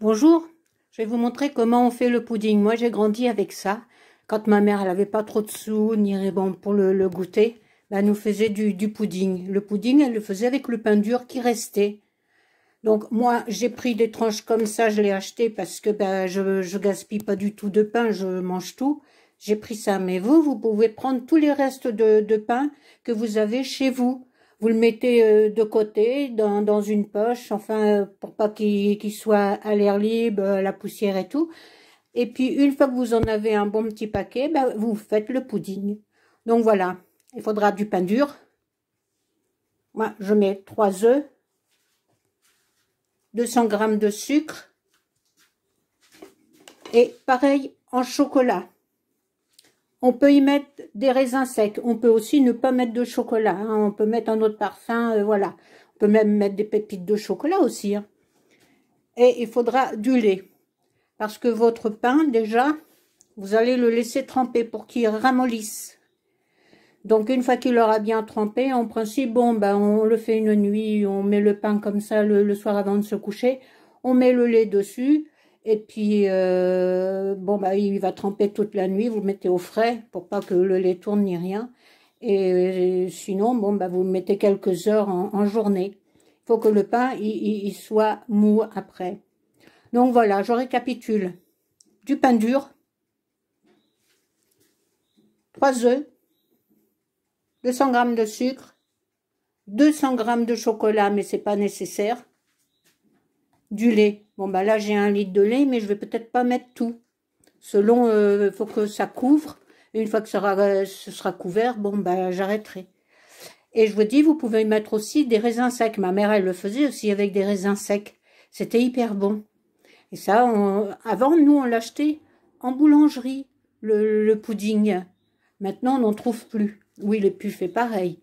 Bonjour, je vais vous montrer comment on fait le pudding. Moi, j'ai grandi avec ça. Quand ma mère, elle n'avait pas trop de sous, ni bon pour le, goûter, ben, elle nous faisait du, du pudding. Le pudding, elle le faisait avec le pain dur qui restait. Donc, moi, j'ai pris des tranches comme ça, je l'ai acheté parce que ben, je, je gaspille pas du tout de pain, je mange tout. J'ai pris ça, mais vous, vous pouvez prendre tous les restes de pain que vous avez chez vous. Vous le mettez euh, de côté, dans, une poche, enfin, euh, pour pas qu'il soit à l'air libre, euh, la poussière et tout. Et puis, une fois que vous en avez un bon petit paquet, ben, vous faites le pudding. Donc voilà, il faudra du pain dur. Moi, je mets 3 œufs, 200 g de sucre et pareil en chocolat. On peut y mettre des raisins secs. On peut aussi ne pas mettre de chocolat. Hein. On peut mettre un autre parfum, euh, voilà. On peut même mettre des pépites de chocolat aussi. Hein. Et il faudra du lait. Parce que votre pain, déjà, vous allez le laisser tremper pour qu'il ramollisse. Donc, une fois qu'il aura bien trempé, en principe, bon, ben, on le fait une nuit, on met le pain comme ça le soir avant de se coucher, on met le lait dessus, et puis, euh, bon, bah, il va tremper toute la nuit, vous le mettez au frais pour pas que le lait tourne ni rien. Et, euh, sinon, bon, bah, vous le mettez quelques heures en, journée. Il faut que le pain, il, soit mou après. Donc voilà, je récapitule. Du pain dur, 3 œufs, 200 g de sucre, 200 g de chocolat, mais c'est pas nécessaire, du lait. Bon, bah là, j'ai un litre de lait, mais je vais peut-être pas mettre tout. Selon, il euh, faut que ça couvre. une fois que ça sera, ce sera couvert, bon, bah j'arrêterai. Et je vous dis, vous pouvez mettre aussi des raisins secs. Ma mère, elle le faisait aussi avec des raisins secs. C'était hyper bon. Et ça, avant, nous, on l'achetait en boulangerie, le, le, pudding. Maintenant, on n'en trouve plus. Oui, les puffs, fait pareil.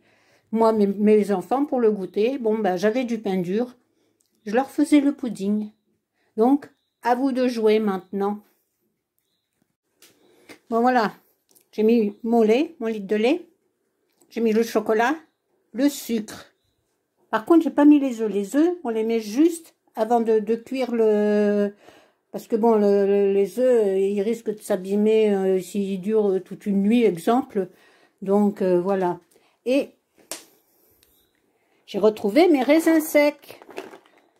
Moi, mes, enfants, pour le goûter, bon, bah j'avais du pain dur. Je leur faisais le pudding. Donc, à vous de jouer maintenant. Bon, voilà. J'ai mis mon lait, mon litre de lait. J'ai mis le chocolat, le sucre. Par contre, j'ai pas mis les œufs. Les œufs, on les met juste avant de, cuire le... Parce que bon, les œufs, ils risquent de s'abîmer euh, s'ils durent toute une nuit, exemple. Donc, euh, voilà. Et j'ai retrouvé mes raisins secs.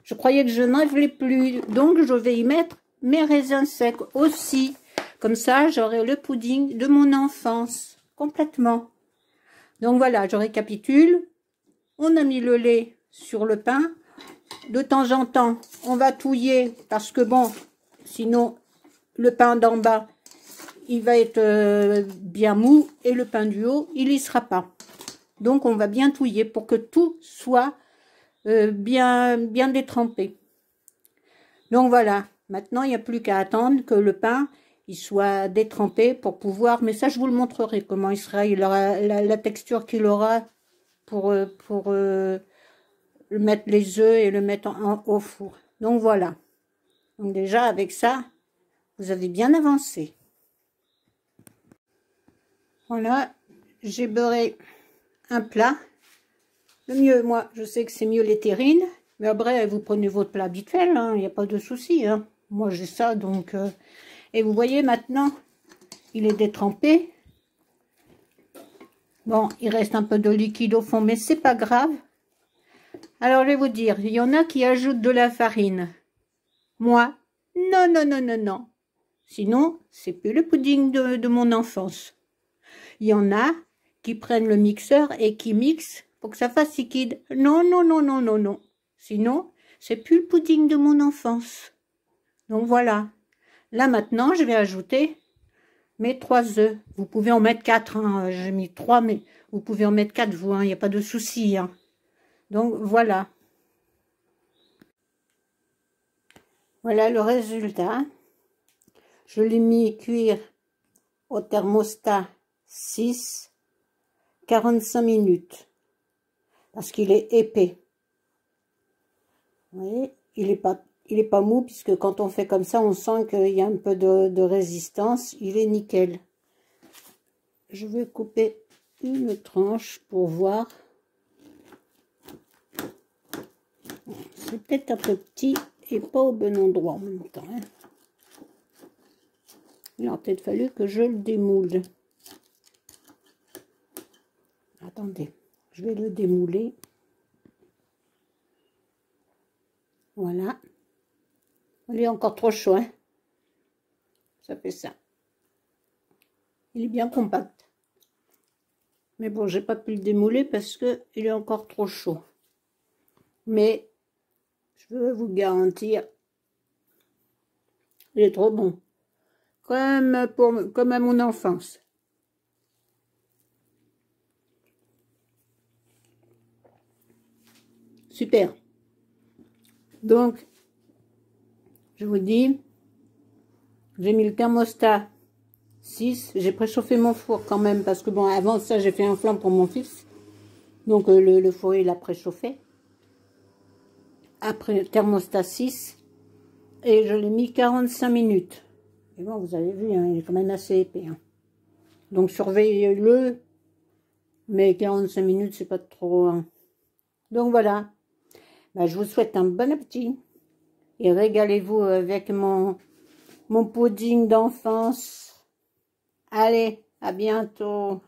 Je croyais que je n'en voulais plus, donc je vais y mettre mes raisins secs aussi. Comme ça, j'aurai le pudding de mon enfance, complètement. Donc voilà, je récapitule. On a mis le lait sur le pain. De temps en temps, on va touiller parce que bon, sinon le pain d'en bas, il va être euh, bien mou et le pain du haut, il n'y sera pas. Donc on va bien touiller pour que tout soit euh, bien, bien détrempé. Donc voilà, maintenant il n'y a plus qu'à attendre que le pain il soit détrempé pour pouvoir, mais ça je vous le montrerai comment il sera, il aura la, texture qu'il aura pour, euh, pour euh, mettre les œufs et le mettre au four. Donc voilà. Donc déjà avec ça, vous avez bien avancé. Voilà, j'ai beurré un plat le mieux, moi, je sais que c'est mieux les mais après, vous prenez votre plat habituel, il hein, n'y a pas de souci. Hein. Moi, j'ai ça, donc... Euh, et vous voyez, maintenant, il est détrempé. Bon, il reste un peu de liquide au fond, mais c'est pas grave. Alors, je vais vous dire, il y en a qui ajoutent de la farine. Moi, non, non, non, non, non. Sinon, c'est plus le pudding de mon enfance. Il y en a qui prennent le mixeur et qui mixent que ça fasse liquide. Non, non, non, non, non, non. Sinon, c'est plus le pudding de mon enfance. Donc voilà. Là maintenant, je vais ajouter mes trois œufs. Vous pouvez en mettre quatre. Hein. J'ai mis trois, mais vous pouvez en mettre quatre, vous. Hein. Il n'y a pas de souci. Hein. Donc voilà. Voilà le résultat. Je l'ai mis cuire au thermostat 6, 45 minutes parce qu'il est épais. Vous Il est pas, il est pas mou, puisque quand on fait comme ça, on sent qu'il y a un peu de, résistance. Il est nickel. Je vais couper une tranche pour voir. C'est peut-être un peu petit et pas au bon endroit en même temps. Hein. Il a peut-être fallu que je le démoule. Attendez je vais le démouler. Voilà. Il est encore trop chaud, hein. Ça fait ça. Il est bien compact. Mais bon, j'ai pas pu le démouler parce que il est encore trop chaud. Mais je veux vous garantir, il est trop bon. Comme, pour, comme à mon enfance. Super. Donc, je vous dis, j'ai mis le thermostat 6. J'ai préchauffé mon four quand même parce que bon, avant ça, j'ai fait un flanc pour mon fils. Donc, euh, le, four, il a préchauffé. Après, thermostat 6. Et je l'ai mis 45 minutes. Et bon, vous avez vu, hein, il est quand même assez épais. Hein. Donc, surveillez-le. Mais 45 minutes, c'est pas trop... Hein. Donc, voilà. Bah, je vous souhaite un bon appétit. Et régalez-vous avec mon, mon pudding d'enfance. Allez, à bientôt.